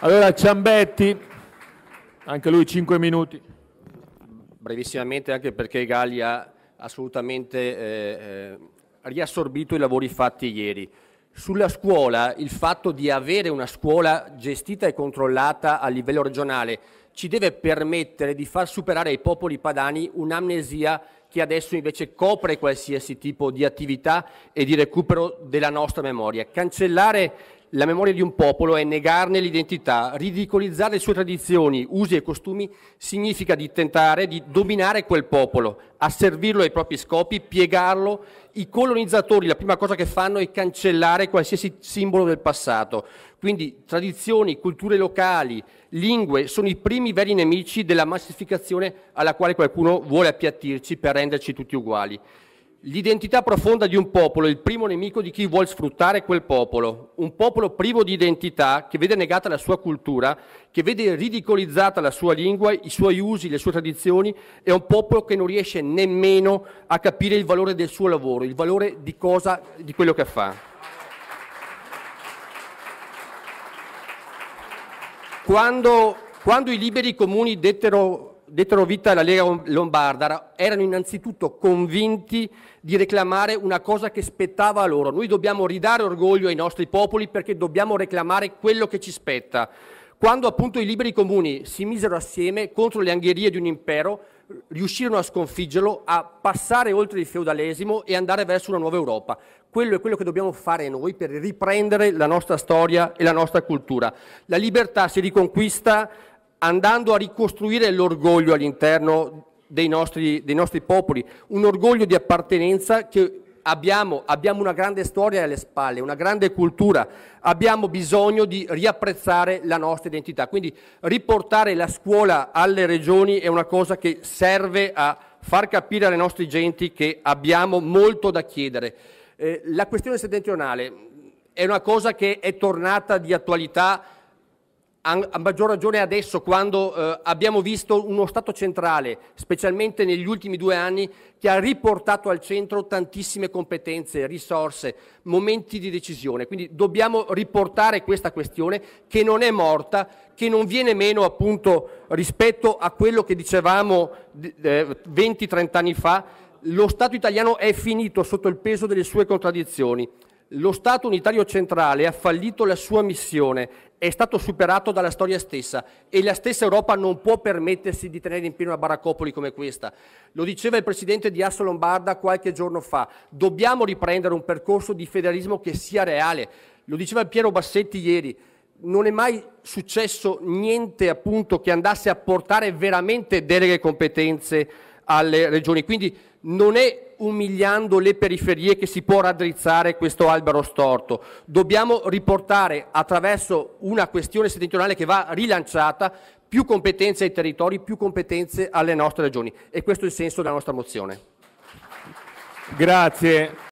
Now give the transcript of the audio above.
Allora Ciambetti, anche lui 5 minuti. Brevissimamente anche perché Gali ha assolutamente eh, eh, riassorbito i lavori fatti ieri. Sulla scuola, il fatto di avere una scuola gestita e controllata a livello regionale ci deve permettere di far superare ai popoli padani un'amnesia che adesso invece copre qualsiasi tipo di attività e di recupero della nostra memoria. Cancellare la memoria di un popolo è negarne l'identità, ridicolizzare le sue tradizioni, usi e costumi significa di tentare di dominare quel popolo, asservirlo ai propri scopi, piegarlo. I colonizzatori la prima cosa che fanno è cancellare qualsiasi simbolo del passato. Quindi tradizioni, culture locali, lingue sono i primi veri nemici della massificazione alla quale qualcuno vuole appiattirci per renderci tutti uguali. L'identità profonda di un popolo è il primo nemico di chi vuole sfruttare quel popolo. Un popolo privo di identità, che vede negata la sua cultura, che vede ridicolizzata la sua lingua, i suoi usi, le sue tradizioni, è un popolo che non riesce nemmeno a capire il valore del suo lavoro, il valore di, cosa, di quello che fa. Quando, quando i liberi comuni dettero dietro vita alla Lega Lombarda erano innanzitutto convinti di reclamare una cosa che spettava a loro. Noi dobbiamo ridare orgoglio ai nostri popoli perché dobbiamo reclamare quello che ci spetta. Quando appunto i liberi comuni si misero assieme contro le angherie di un impero, riuscirono a sconfiggerlo, a passare oltre il feudalesimo e andare verso una nuova Europa. Quello è quello che dobbiamo fare noi per riprendere la nostra storia e la nostra cultura. La libertà si riconquista andando a ricostruire l'orgoglio all'interno dei nostri, dei nostri, popoli, un orgoglio di appartenenza che abbiamo, abbiamo una grande storia alle spalle, una grande cultura, abbiamo bisogno di riapprezzare la nostra identità, quindi riportare la scuola alle regioni è una cosa che serve a far capire alle nostre genti che abbiamo molto da chiedere. Eh, la questione settentrionale è una cosa che è tornata di attualità a maggior ragione adesso quando eh, abbiamo visto uno Stato centrale, specialmente negli ultimi due anni, che ha riportato al centro tantissime competenze, risorse, momenti di decisione. Quindi dobbiamo riportare questa questione che non è morta, che non viene meno appunto rispetto a quello che dicevamo eh, 20-30 anni fa. Lo Stato italiano è finito sotto il peso delle sue contraddizioni. Lo Stato unitario centrale ha fallito la sua missione, è stato superato dalla storia stessa e la stessa Europa non può permettersi di tenere in piedi una baraccopoli come questa. Lo diceva il presidente di Asso Lombarda qualche giorno fa, dobbiamo riprendere un percorso di federalismo che sia reale. Lo diceva Piero Bassetti ieri, non è mai successo niente appunto, che andasse a portare veramente deleghe competenze alle regioni. Quindi non è umiliando le periferie che si può raddrizzare questo albero storto. Dobbiamo riportare attraverso una questione settentrionale che va rilanciata più competenze ai territori, più competenze alle nostre regioni. E questo è il senso della nostra mozione. Grazie.